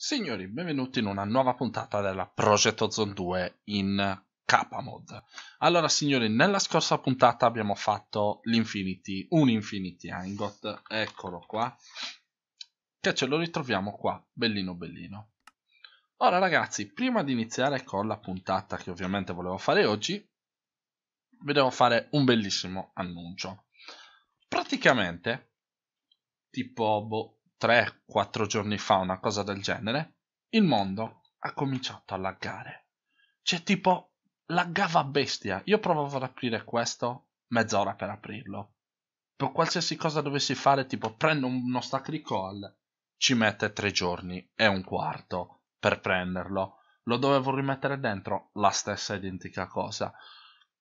Signori, benvenuti in una nuova puntata della Project Ozone 2 in K-Mod. Allora, signori, nella scorsa puntata abbiamo fatto l'Infinity, un Infinity Angot, eccolo qua, che ce lo ritroviamo qua, bellino bellino. Ora ragazzi, prima di iniziare con la puntata che ovviamente volevo fare oggi, vi devo fare un bellissimo annuncio. Praticamente, tipo boh, 3-4 giorni fa, una cosa del genere, il mondo ha cominciato a laggare. Cioè, tipo, laggava bestia. Io provavo ad aprire questo mezz'ora per aprirlo. Per qualsiasi cosa dovessi fare, tipo, prendo uno stack call, ci mette 3 giorni e un quarto per prenderlo. Lo dovevo rimettere dentro, la stessa identica cosa.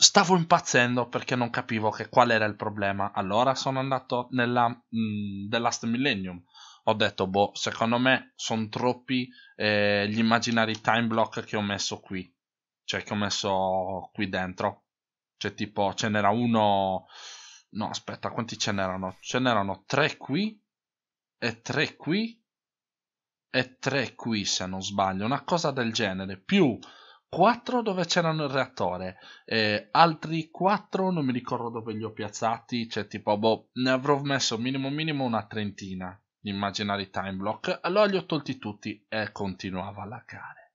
Stavo impazzendo perché non capivo che qual era il problema. Allora sono andato nella mh, mm, The Last Millennium ho detto, boh, secondo me sono troppi eh, gli immaginari time block che ho messo qui, cioè che ho messo qui dentro. Cioè, tipo, ce n'era uno. No, aspetta, quanti ce n'erano? Ce n'erano tre qui, e tre qui, e tre qui, se non sbaglio, una cosa del genere, più quattro dove c'erano il reattore, eh, altri quattro non mi ricordo dove li ho piazzati, cioè tipo, boh, ne avrò messo minimo minimo una trentina, immaginari time block, allora li ho tolti tutti e continuava a laggare.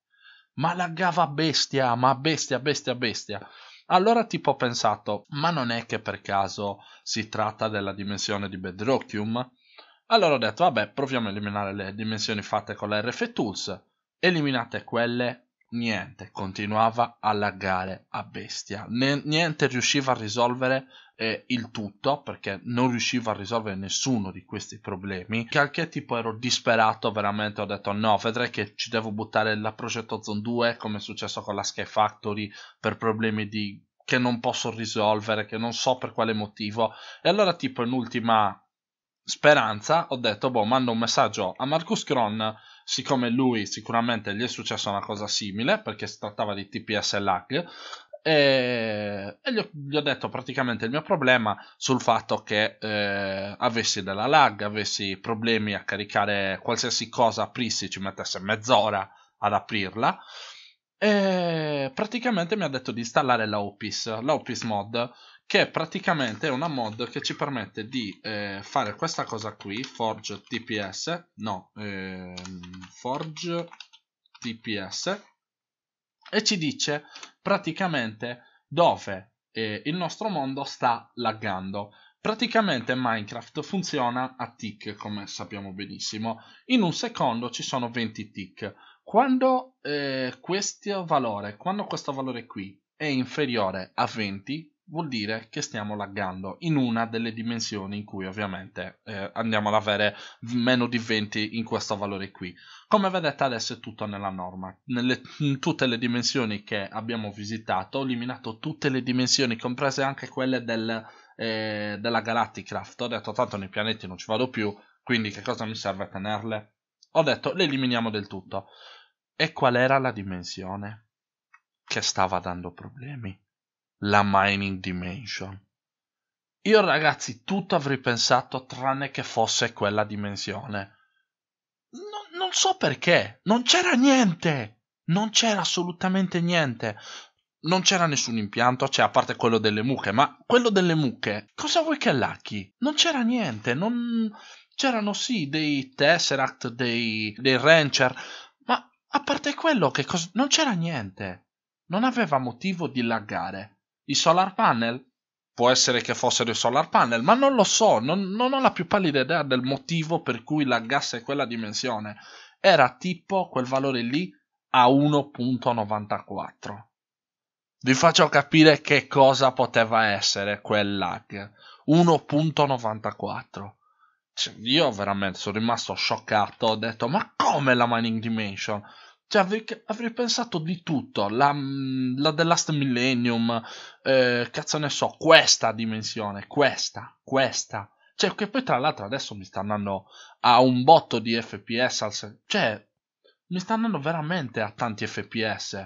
Ma laggava bestia, ma bestia, bestia, bestia. Allora tipo ho pensato, ma non è che per caso si tratta della dimensione di Bedrockium? Allora ho detto, vabbè, proviamo a eliminare le dimensioni fatte con la RF Tools. Eliminate quelle, niente continuava a laggare a bestia, N- niente riusciva a risolvere eh, il tutto perché non riuscivo a risolvere nessuno di questi problemi. Calché tipo ero disperato, veramente ho detto no, vedrai che ci devo buttare la Progetto Zone 2 come è successo con la Sky Factory per problemi di... che non posso risolvere, che non so per quale motivo. E allora tipo in ultima speranza ho detto boh, mando un messaggio a Marcus Cron siccome lui sicuramente gli è successa una cosa simile perché si trattava di TPS lag e, e gli, ho, gli, ho, detto praticamente il mio problema sul fatto che eh, avessi della lag, avessi problemi a caricare qualsiasi cosa aprissi, ci mettesse mezz'ora ad aprirla e praticamente mi ha detto di installare l'Opis, l'Opis Mod che è praticamente una mod che ci permette di eh, fare questa cosa qui, forge tps, no, eh, forge tps, e ci dice praticamente dove eh, il nostro mondo sta laggando. Praticamente Minecraft funziona a tick, come sappiamo benissimo. In un secondo ci sono 20 tick. Quando, eh, questo valore, quando questo valore qui è inferiore a 20, vuol dire che stiamo laggando in una delle dimensioni in cui ovviamente eh, andiamo ad avere meno di 20 in questo valore qui. Come vedete adesso è tutto nella norma, Nelle, in tutte le dimensioni che abbiamo visitato, ho eliminato tutte le dimensioni, comprese anche quelle del, eh, della Galacticraft, ho detto tanto nei pianeti non ci vado più, quindi che cosa mi serve tenerle? Ho detto le eliminiamo del tutto. E qual era la dimensione che stava dando problemi? la mining dimension. Io ragazzi tutto avrei pensato tranne che fosse quella dimensione. No, non so perché, non c'era niente, non c'era assolutamente niente. Non c'era nessun impianto, cioè a parte quello delle mucche, ma quello delle mucche, cosa vuoi che lacchi? Non c'era niente, non... c'erano sì dei Tesseract, dei, dei Rancher, ma a parte quello che cosa... non c'era niente. Non aveva motivo di laggare. I solar panel? Può essere che fossero i solar panel, ma non lo so, non, non ho la più pallida idea del motivo per cui laggasse quella dimensione. Era tipo quel valore lì a 1.94. Vi faccio capire che cosa poteva essere quel lag. 1.94. Cioè, io veramente sono rimasto scioccato, ho detto ma come la mining dimension? Cioè, avrei, avrei, pensato di tutto. La, mm, la The Last Millennium, eh, cazzo ne so, questa dimensione, questa, questa. Cioè, che poi tra l'altro adesso mi sta andando a un botto di FPS. Al, cioè, mi sta andando veramente a tanti FPS.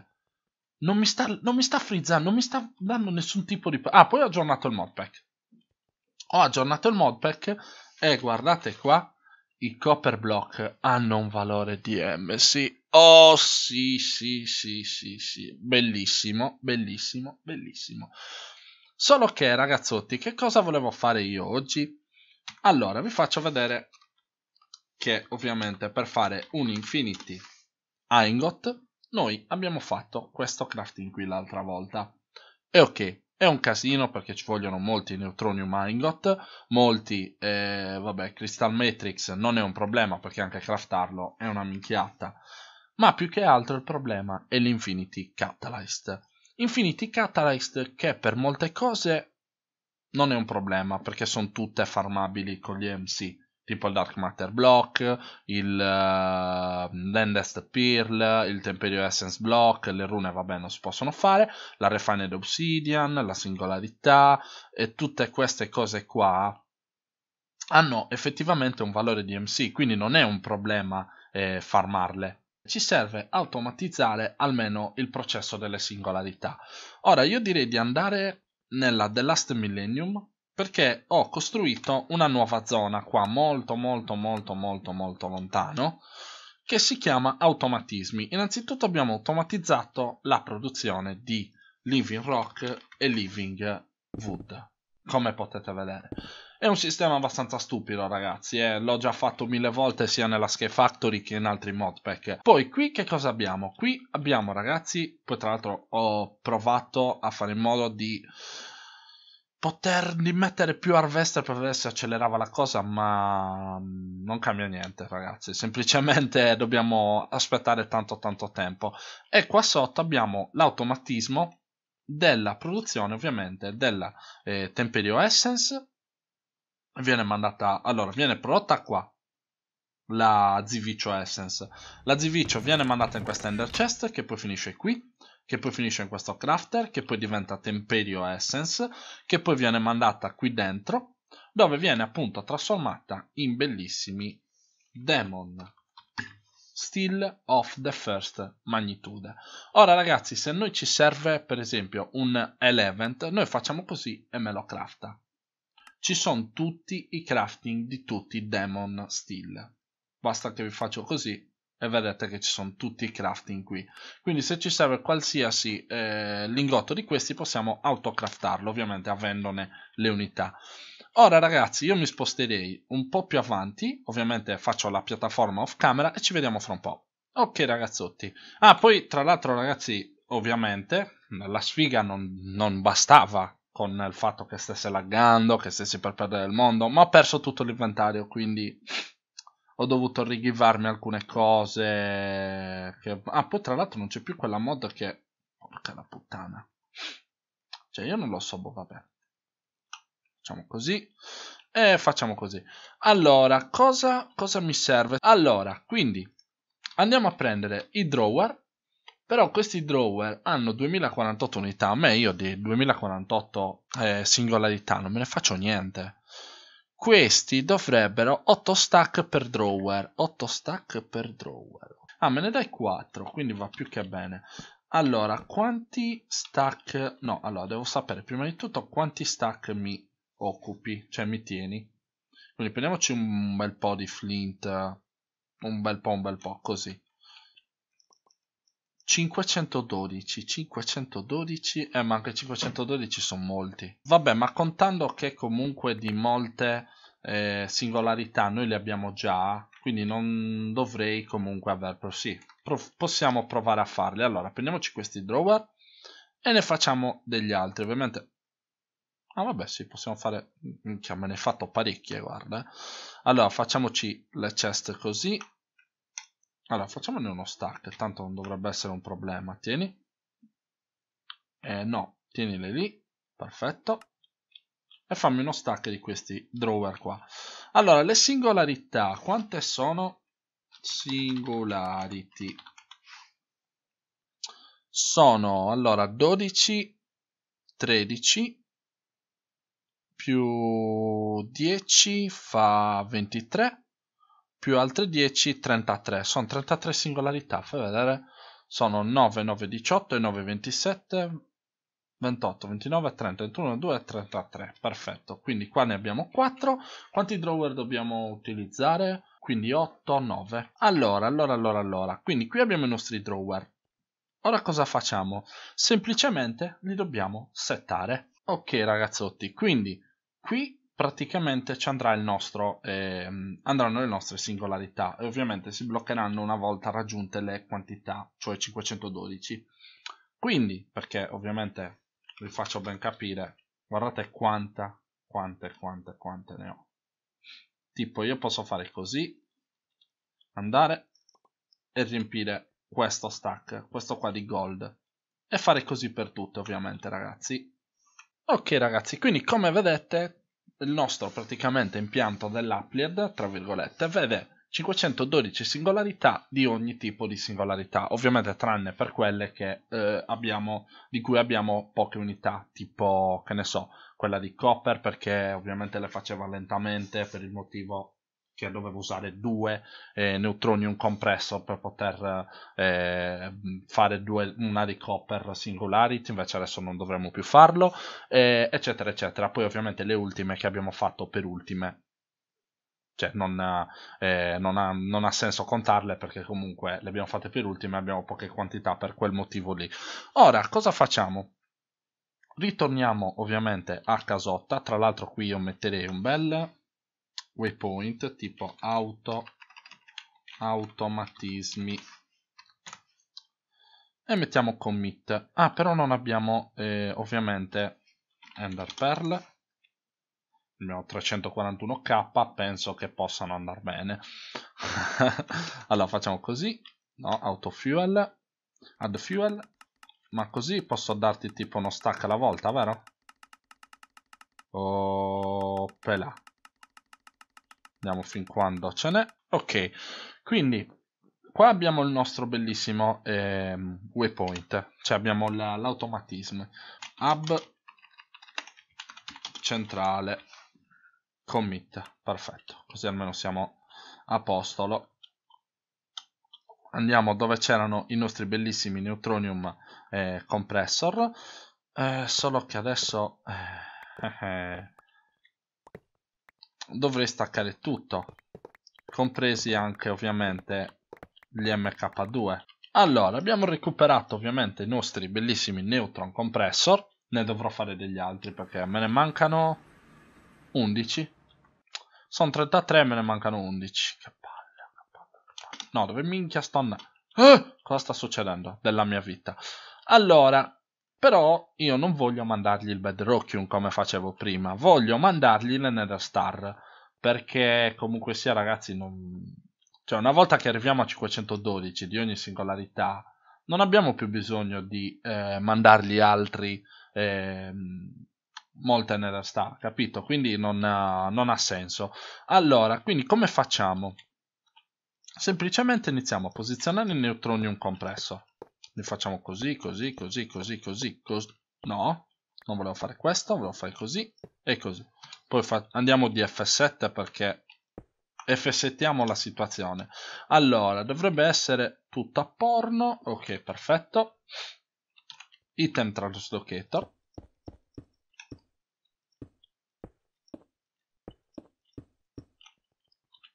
Non mi sta, non mi sta frizzando, non mi sta dando nessun tipo di... Ah, poi ho aggiornato il modpack. Ho aggiornato il modpack e guardate qua, i copper block hanno un valore di MC Oh sì, sì, sì, sì, sì, bellissimo, bellissimo, bellissimo. Solo che ragazzotti, che cosa volevo fare io oggi? Allora, vi faccio vedere che ovviamente per fare un Infinity a Ingot noi abbiamo fatto questo crafting qui l'altra volta. E ok, è un casino perché ci vogliono molti neutronium a ingot, molti, eh, vabbè, crystal matrix non è un problema perché anche craftarlo è una minchiata ma più che altro il problema è l'Infinity Catalyst. Infinity Catalyst che per molte cose non è un problema perché sono tutte farmabili con gli MC, tipo il Dark Matter Block, il uh, Landest Pearl, il Temperio Essence Block, le rune vabbè non si possono fare, la Refined Obsidian, la Singolarità e tutte queste cose qua hanno effettivamente un valore di MC, quindi non è un problema eh, farmarle ci serve automatizzare almeno il processo delle singolarità. Ora io direi di andare nella The Last Millennium perché ho costruito una nuova zona qua molto molto molto molto molto lontano che si chiama automatismi. Innanzitutto abbiamo automatizzato la produzione di Living Rock e Living Wood come potete vedere. È un sistema abbastanza stupido, ragazzi. Eh? L'ho già fatto mille volte sia nella Sky Factory che in altri modpack. Poi qui che cosa abbiamo? Qui abbiamo, ragazzi. Poi, tra l'altro, ho provato a fare in modo di poter di mettere più harvester per vedere se accelerava la cosa, ma non cambia niente, ragazzi. Semplicemente dobbiamo aspettare tanto tanto tempo. E qua sotto abbiamo l'automatismo della produzione, ovviamente, della eh, Temperio Essence viene mandata, allora, viene prodotta qua, la Zivicio Essence. La Zivicio viene mandata in questa Ender Chest, che poi finisce qui, che poi finisce in questo Crafter, che poi diventa Temperio Essence, che poi viene mandata qui dentro, dove viene appunto trasformata in bellissimi Demon Still of the First Magnitude. Ora ragazzi, se noi ci serve per esempio un Eleventh, noi facciamo così e me lo crafta ci sono tutti i crafting di tutti i demon steel. Basta che vi faccio così e vedete che ci sono tutti i crafting qui. Quindi se ci serve qualsiasi eh, lingotto di questi possiamo autocraftarlo, ovviamente avendone le unità. Ora ragazzi io mi sposterei un po' più avanti, ovviamente faccio la piattaforma off camera e ci vediamo fra un po'. Ok ragazzotti. Ah poi tra l'altro ragazzi ovviamente la sfiga non, non bastava con il fatto che stesse laggando, che stessi per perdere il mondo, ma ho perso tutto l'inventario, quindi ho dovuto righivarmi alcune cose. Che... Ah, poi tra l'altro non c'è più quella mod che... Porca la puttana. Cioè, io non lo so, boh, vabbè. Facciamo così. E facciamo così. Allora, cosa, cosa mi serve? Allora, quindi, andiamo a prendere i drawer però questi drawer hanno 2048 unità, a me io di 2048 eh, singolarità non me ne faccio niente. Questi dovrebbero 8 stack per drawer, 8 stack per drawer. Ah, me ne dai 4, quindi va più che bene. Allora, quanti stack... No, allora, devo sapere prima di tutto quanti stack mi occupi, cioè mi tieni. Quindi prendiamoci un bel po' di flint, un bel po', un bel po', così. 512, 512, eh ma anche 512 sono molti. Vabbè, ma contando che comunque di molte eh, singolarità noi le abbiamo già, quindi non dovrei comunque averlo, Sì, pro possiamo provare a farle. Allora, prendiamoci questi drawer e ne facciamo degli altri, ovviamente. Ah vabbè, sì, possiamo fare... Minchia, me ne fatto parecchie, guarda. Eh. Allora, facciamoci le chest così allora, facciamone uno stack, tanto non dovrebbe essere un problema. Tieni. Eh, no, tienile lì. Perfetto. E fammi uno stack di questi drawer qua. Allora, le singolarità, quante sono? Singularity. Sono, allora, 12, 13, più 10 fa 23 più altre 10, 33. Sono 33 singolarità, fai vedere. Sono 9, 9, 18 9, 27, 28, 29, 30, 31, 2 33. Perfetto, quindi qua ne abbiamo 4. Quanti drawer dobbiamo utilizzare? Quindi 8, 9. Allora, allora, allora, allora. Quindi qui abbiamo i nostri drawer. Ora cosa facciamo? Semplicemente li dobbiamo settare. Ok ragazzotti, quindi qui praticamente ci andrà il nostro, eh, andranno le nostre singolarità e ovviamente si bloccheranno una volta raggiunte le quantità, cioè 512. Quindi, perché ovviamente vi faccio ben capire, guardate quanta, quante, quante, quante ne ho. Tipo io posso fare così, andare e riempire questo stack, questo qua di gold. E fare così per tutte ovviamente ragazzi. Ok ragazzi, quindi come vedete il nostro praticamente impianto dell'Applied, tra virgolette, vede 512 singolarità di ogni tipo di singolarità, ovviamente tranne per quelle che, eh, abbiamo, di cui abbiamo poche unità, tipo, che ne so, quella di Copper perché ovviamente le faceva lentamente per il motivo che dovevo usare due eh, neutroni compressor per poter eh, fare due, una recover singularity, invece adesso non dovremmo più farlo, eh, eccetera, eccetera. Poi ovviamente le ultime che abbiamo fatto per ultime. Cioè, non, eh, non, ha, non ha senso contarle perché comunque le abbiamo fatte per ultime, abbiamo poche quantità per quel motivo lì. Ora, cosa facciamo? ritorniamo ovviamente a casotta tra l'altro qui io metterei un bel waypoint tipo auto automatismi e mettiamo commit ah però non abbiamo eh, ovviamente ender pearl abbiamo 341k penso che possano andare bene allora facciamo così no autofuel add fuel ma così posso darti tipo uno stack alla volta vero? Oh, pelà Vediamo fin quando ce n'è. Ok, quindi qua abbiamo il nostro bellissimo eh, waypoint, cioè abbiamo l'automatismo. Hub centrale commit, perfetto, così almeno siamo a posto. Andiamo dove c'erano i nostri bellissimi neutronium eh, compressor, eh, solo che adesso... Eh, eh, eh dovrei staccare tutto compresi anche ovviamente gli MK2 allora abbiamo recuperato ovviamente i nostri bellissimi Neutron Compressor ne dovrò fare degli altri perché me ne mancano 11 sono 33 me ne mancano 11 che palle, no dove minchia sto andando eh, cosa sta succedendo della mia vita allora però io non voglio mandargli il Bedrocchium come facevo prima, voglio mandargli l'Enera Star, perché comunque sia ragazzi, non... cioè una volta che arriviamo a 512 di ogni singolarità, non abbiamo più bisogno di eh, mandargli altri eh, molte nella sta, capito? Quindi non ha, eh, non ha, senso. Allora, quindi come facciamo? Semplicemente iniziamo a posizionare il neutronium compresso ne facciamo così, così, così, così, così, cos no, non volevo fare questo, volevo fare così e così. Poi andiamo di F7 perché FSTiamo la situazione. Allora, dovrebbe essere tutto a porno, ok, perfetto. Item translocator.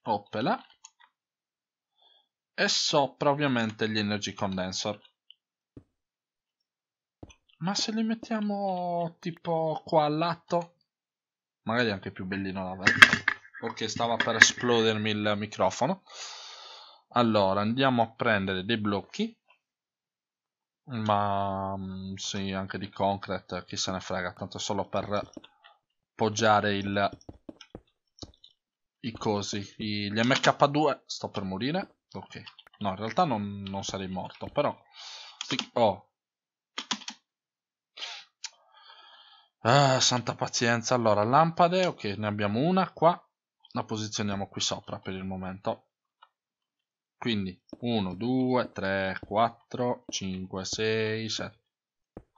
Oppela. E sopra ovviamente gli energy condenser. Ma se li mettiamo tipo qua al lato? Magari è anche più bellino la vecchia. Perché stava per esplodermi il microfono. Allora, andiamo a prendere dei blocchi. Ma mm, sì, anche di concrete, chi se ne frega, tanto è solo per poggiare il i cosi, i, gli MK2. Sto per morire. Ok. No, in realtà non, non sarei morto, però sì, oh, Ah, santa pazienza. Allora, lampade, ok, ne abbiamo una qua. La posizioniamo qui sopra per il momento. Quindi 1, 2, 3, 4, 5, 6, 7.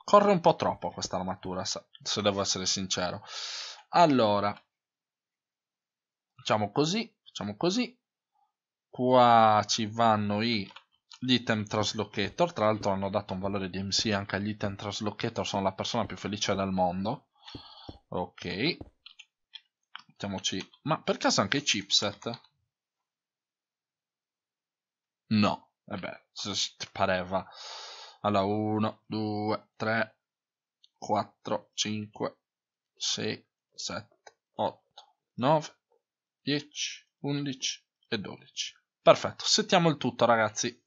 Corre un po' troppo questa armatura, se devo essere sincero. Allora, facciamo così, facciamo così. Qua ci vanno i gli item traslocator, tra l'altro hanno dato un valore di MC anche agli item traslocator, sono la persona più felice del mondo. Ok, mettiamoci, ma per caso anche i chipset? No, vabbè, eh pareva. Allora, 1, 2, 3, 4, 5, 6, 7, 8, 9, 10, 11 e 12. Perfetto, settiamo il tutto ragazzi.